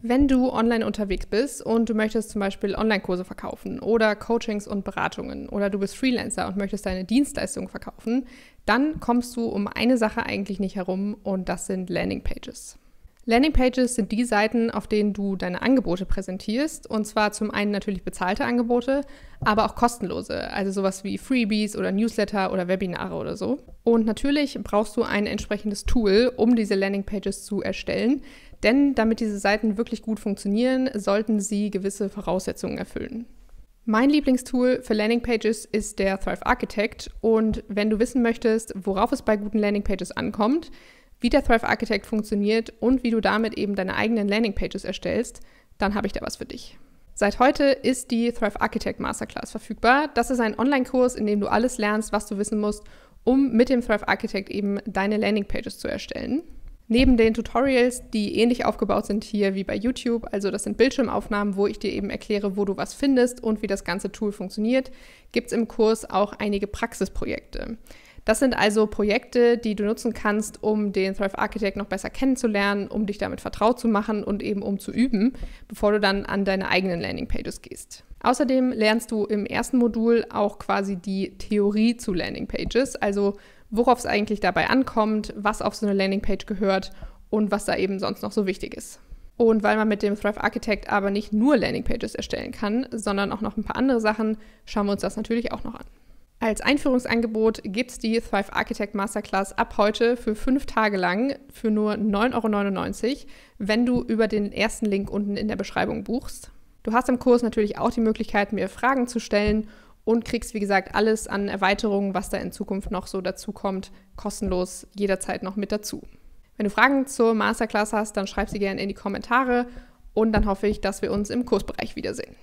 Wenn du online unterwegs bist und du möchtest zum Beispiel Online-Kurse verkaufen oder Coachings und Beratungen oder du bist Freelancer und möchtest deine Dienstleistung verkaufen, dann kommst du um eine Sache eigentlich nicht herum und das sind Landingpages. Landingpages sind die Seiten, auf denen du deine Angebote präsentierst. Und zwar zum einen natürlich bezahlte Angebote, aber auch kostenlose. Also sowas wie Freebies oder Newsletter oder Webinare oder so. Und natürlich brauchst du ein entsprechendes Tool, um diese Landingpages zu erstellen. Denn damit diese Seiten wirklich gut funktionieren, sollten sie gewisse Voraussetzungen erfüllen. Mein Lieblingstool für Landingpages ist der Thrive Architect und wenn du wissen möchtest, worauf es bei guten Landingpages ankommt, wie der Thrive Architect funktioniert und wie du damit eben deine eigenen Landingpages erstellst, dann habe ich da was für dich. Seit heute ist die Thrive Architect Masterclass verfügbar. Das ist ein Online-Kurs, in dem du alles lernst, was du wissen musst, um mit dem Thrive Architect eben deine Landingpages zu erstellen. Neben den Tutorials, die ähnlich aufgebaut sind hier wie bei YouTube, also das sind Bildschirmaufnahmen, wo ich dir eben erkläre, wo du was findest und wie das ganze Tool funktioniert, gibt es im Kurs auch einige Praxisprojekte. Das sind also Projekte, die du nutzen kannst, um den Thrive Architect noch besser kennenzulernen, um dich damit vertraut zu machen und eben um zu üben, bevor du dann an deine eigenen Landingpages gehst. Außerdem lernst du im ersten Modul auch quasi die Theorie zu Landingpages, also worauf es eigentlich dabei ankommt, was auf so eine Landingpage gehört und was da eben sonst noch so wichtig ist. Und weil man mit dem Thrive Architect aber nicht nur Landingpages erstellen kann, sondern auch noch ein paar andere Sachen, schauen wir uns das natürlich auch noch an. Als Einführungsangebot gibt es die Thrive Architect Masterclass ab heute für fünf Tage lang für nur 9,99 Euro, wenn du über den ersten Link unten in der Beschreibung buchst. Du hast im Kurs natürlich auch die Möglichkeit, mir Fragen zu stellen und kriegst, wie gesagt, alles an Erweiterungen, was da in Zukunft noch so dazukommt, kostenlos jederzeit noch mit dazu. Wenn du Fragen zur Masterclass hast, dann schreib sie gerne in die Kommentare und dann hoffe ich, dass wir uns im Kursbereich wiedersehen.